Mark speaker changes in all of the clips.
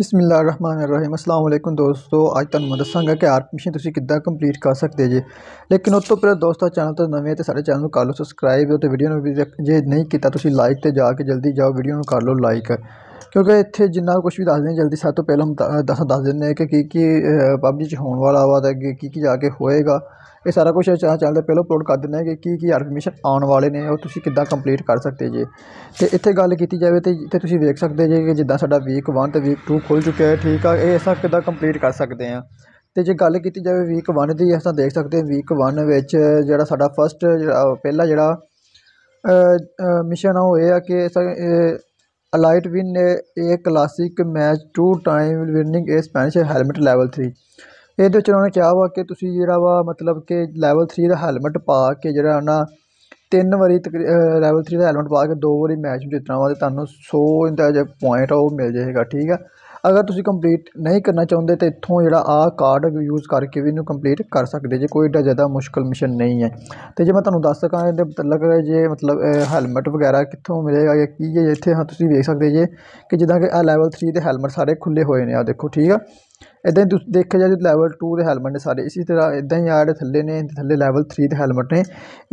Speaker 1: ਬਿਸਮਿਲ੍ਲਾਹਿਰਰahmanirrahim ਅਸਲਾਮ ਅਲੈਕੁਮ ਦੋਸਤੋ ਅੱਜ ਤੁਹਾਨੂੰ ਮੈਂ ਦੱਸਾਂਗਾ ਕਿ ਆਰਟ ਮਿਸ਼ਨ ਤੁਸੀਂ ਕਿੱਦਾਂ ਕੰਪਲੀਟ ਕਰ ਸਕਦੇ ਜੇ ਲੇਕਿਨ ਉਸ ਤੋਂ ਪਹਿਲਾਂ ਦੋਸਤੋ ਚੈਨਲ ਤੇ ਨਵੇਂ ਤੇ ਸਾਡੇ ਚੈਨਲ ਨੂੰ ਕਰ ਲਓ ਸਬਸਕ੍ਰਾਈਬ ਤੇ ਵੀਡੀਓ ਨੂੰ ਜੇ ਨਹੀਂ ਕੀਤਾ ਤੁਸੀਂ ਲਾਈਕ ਤੇ ਜਾ ਕੇ ਜਲਦੀ ਜਾਓ ਵੀਡੀਓ ਨੂੰ ਕਰ ਲਓ ਲਾਈਕ ਕਿਉਂਕਿ ਇੱਥੇ ਜਿੰਨਾ ਕੁਝ ਵੀ ਦੱਸਦੇ ਨੇ ਜਲਦੀ ਸਭ ਤੋਂ ਪਹਿਲਾਂ ਦੱਸ ਦੱਸ ਦਿੰਦੇ ਕਿ ਕੀ ਕੀ ਪਬਜੀ 'ਚ ਹੋਣ ਵਾਲਾ ਵਾ ਅਤੇ ਅੱਗੇ ਕੀ ਕੀ ਜਾ ਕੇ ਹੋਏਗਾ ਇਹ ਸਾਰਾ ਕੁਝ ਚਾਹ ਚੱਲਦੇ ਪਹਿਲਾਂ ਅਪਲੋਡ ਕਰ ਦਿੰਦੇ ਕਿ ਕੀ ਕੀ ਆਰਗੂਮੇਸ਼ਨ ਆਉਣ ਵਾਲੇ ਨੇ ਉਹ ਤੁਸੀਂ ਕਿੱਦਾਂ ਕੰਪਲੀਟ ਕਰ ਸਕਦੇ ਜੇ ਤੇ ਇੱਥੇ ਗੱਲ ਕੀਤੀ ਜਾਵੇ ਤੇ ਇੱਥੇ ਤੁਸੀਂ ਵੇਖ ਸਕਦੇ ਜੇ ਕਿ ਜਿੱਦਾਂ ਸਾਡਾ ਵੀਕ 1 ਤੇ ਵੀਕ 2 ਖੁੱਲ ਚੁੱਕਿਆ ਹੈ ਠੀਕ ਆ ਇਹ ਸਭ ਕਿੱਦਾਂ ਕੰਪਲੀਟ ਕਰ ਸਕਦੇ ਆ ਤੇ ਜੇ ਗੱਲ ਕੀਤੀ ਜਾਵੇ ਵੀਕ 1 ਦੀ ਅਸਾਂ ਦੇਖ ਸਕਦੇ ਵੀਕ 1 ਵਿੱਚ ਜਿਹੜਾ ਸਾਡਾ ਫਸਟ ਜਿਹੜਾ ਪਹਿਲਾ ਜਿਹੜਾ ਮਿਸ਼ਨ ਆ ਉਹ ਇਹ ਆ ਕਿ Lightweight in ਇਹ classic match two time winning a Spanish helmet level 3 ਇਹਦੇ ਵਿੱਚ ਉਹਨਾਂ ਨੇ ਕਿਹਾ ਵਾ ਕਿ ਤੁਸੀਂ ਜਿਹੜਾ ਵਾ ਮਤਲਬ ਕਿ ਲੈਵਲ 3 ਦਾ ਹੈਲਮਟ ਪਾ ਕੇ ਜਿਹੜਾ ਨਾ ਤਿੰਨ ਵਾਰੀ ਲੈਵਲ 3 ਦਾ ਹੈਲਮਟ ਪਾ ਕੇ ਦੋ ਵਾਰੀ ਮੈਚ ਜਿੱਤਣਾ ਵਾ ਤੇ ਤੁਹਾਨੂੰ 100 ਇੰਦਾ ਜੇ ਪੁਆਇੰਟ ਉਹ ਮਿਲ ਜਾਏਗਾ ਠੀਕ ਆ ਅਗਰ ਤੁਸੀਂ ਕੰਪਲੀਟ ਨਹੀਂ ਕਰਨਾ ਚਾਹੁੰਦੇ ਤਾਂ ਇੱਥੋਂ ਜਿਹੜਾ ਆ ਕਾਰਡ ਯੂਜ਼ ਕਰਕੇ ਵੀ ਇਹਨੂੰ ਕੰਪਲੀਟ ਕਰ ਸਕਦੇ ਜੇ ਕੋਈ ਏਡਾ ਜ਼ਿਆਦਾ ਮੁਸ਼ਕਲ ਮਿਸ਼ਨ ਨਹੀਂ ਹੈ ਤੇ ਜੇ ਮੈਂ ਤੁਹਾਨੂੰ ਦੱਸ ਸਕਾਂ ਇਹਦੇ ਮਤਲਬ ਜੇ ਮਤਲਬ ਹੈਲਮਟ ਵਗੈਰਾ ਕਿੱਥੋਂ ਮਿਲੇਗਾ ਜਾਂ ਕੀ ਹੈ ਇੱਥੇ ਹਾਂ ਤੁਸੀਂ ਵੇਖ ਸਕਦੇ ਜੇ ਕਿ ਜਿੱਦਾਂ ਕਿ ਆ ਲੈਵਲ 3 ਦੇ ਹੈਲਮਟ ਸਾਰੇ ਖੁੱਲੇ ਹੋਏ ਨੇ ਆ ਦੇਖੋ ਠੀਕ ਆ ਇਦਾਂ ਹੀ ਤੁਸੀਂ ਦੇਖਿਆ ਜਾਏ ਲੈਵਲ 2 ਦੇ ਹੈਲਮਟ ਨੇ ਸਾਰੇ ਇਸੇ ਤਰ੍ਹਾਂ ਇਦਾਂ ਹੀ ਆ ਜਿਹੜੇ ਥੱਲੇ ਨੇ ਥੱਲੇ ਲੈਵਲ 3 ਦੇ ਹੈਲਮਟ ਨੇ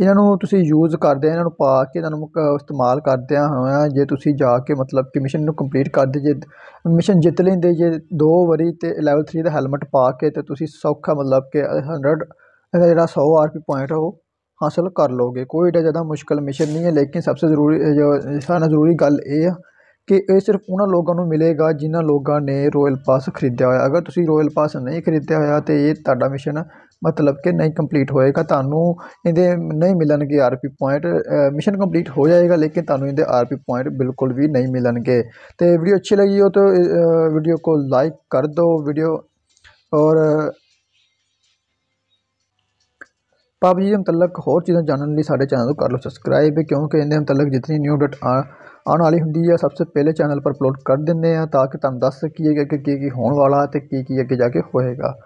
Speaker 1: ਇਹਨਾਂ ਨੂੰ ਤੁਸੀਂ ਯੂਜ਼ ਕਰਦੇ ਇਹਨਾਂ ਨੂੰ ਪਾ ਕੇ ਇਹਨਾਂ ਨੂੰ ਇਸਤੇਮਾਲ ਆ ਹੋਇਆ ਜੇ ਤੁਸੀਂ ਜਾ ਕੇ ਮਤਲਬ ਕਿ ਮਿਸ਼ਨ ਨੂੰ ਕੰਪਲੀਟ ਕਰਦੇ ਜੇ ਮਿਸ਼ਨ ਜਿੱਤ ਲੈਂਦੇ ਜੇ ਦੋ ਵਾਰੀ ਤੇ ਲੈਵਲ 3 ਦਾ ਹੈਲਮਟ ਪਾ ਕੇ ਤੇ ਤੁਸੀਂ ਸੌਖਾ ਮਤਲਬ ਕਿ 100 ਇਹਦਾ ਜਿਹੜਾ 100 ਆਰਪੀ ਪੁਆਇੰਟ ਹੋ ਉਹ ਹਾਸਲ ਕਰ ਲੋਗੇ ਕੋਈ ਏਡਾ ਜ਼ਿਆਦਾ ਮੁਸ਼ਕਲ ਮਿਸ਼ਨ ਨਹੀਂ ਹੈ ਲੇਕਿਨ ਸਭ ਤੋਂ ਜ਼ਰੂਰੀ ਜੋ ਸਾਨੂੰ ਜ਼ਰੂਰੀ ਗੱਲ ਇਹ ਆ ਕਿ ਇਹ ਸਿਰਫ ਉਹਨਾਂ ਲੋਕਾਂ ਨੂੰ ਮਿਲੇਗਾ ਜਿਨ੍ਹਾਂ ਲੋਕਾਂ ਨੇ ਰੋਇਲ ਪਾਸ ਖਰੀਦਿਆ ਹੋਇਆ ਅਗਰ ਤੁਸੀਂ ਰੋਇਲ ਪਾਸ ਨਹੀਂ ਖਰੀਦਿਆ ਹੋਇਆ ਤੇ ਇਹ ਤੁਹਾਡਾ ਮਿਸ਼ਨ ਮਤਲਬ ਕਿ ਨਹੀਂ ਕੰਪਲੀਟ ਹੋਏਗਾ ਤੁਹਾਨੂੰ ਇਹਦੇ ਨਹੀਂ ਮਿਲਣਗੇ ਆਰਪੀ ਪੁਆਇੰਟ ਮਿਸ਼ਨ ਕੰਪਲੀਟ ਹੋ ਜਾਏਗਾ ਲੇਕਿਨ ਤੁਹਾਨੂੰ ਇਹਦੇ ਆਰਪੀ ਪੁਆਇੰਟ ਬਿਲਕੁਲ ਵੀ ਨਹੀਂ ਮਿਲਣਗੇ ਤੇ ਵੀਡੀਓ ਅੱਛੀ ਲੱਗੀ ਹੋ ਤਾਂ ਵੀਡੀਓ ਕੋ ਲਾਈਕ ਕਰ ਦਿਓ ਵੀਡੀਓ ਔਰ ਪਬਜੀ ਦੇ ਮੁਤਲਕ ਹੋਰ ਚੀਜ਼ਾਂ ਜਾਣਨ ਲਈ ਸਾਡੇ ਚੈਨਲ ਨੂੰ ਕਰ ਲਓ ਸਬਸਕ੍ਰਾਈਬ ਕਿਉਂਕਿ ਇਹਦੇ ਮੁਤਲਕ ਜਿੰਨੀ ਨਿਊ ਅਪਡੇਟ ਆ ਆਉਣ ਵਾਲੀ ਹੁੰਦੀ ਹੈ ਸਭ ਤੋਂ ਪਹਿਲੇ ਚੈਨਲ ਪਰ ਅਪਲੋਡ ਕਰ ਦਿੰਦੇ ਆ ਤਾਂ ਕਿ ਤੁਹਾਨੂੰ ਦੱਸ ਸਕੀਏ ਕਿ ਕੀ ਕੀ ਹੋਣ ਵਾਲਾ ਤੇ ਕੀ ਕੀ ਅੱਗੇ ਜਾ ਕੇ ਹੋਏਗਾ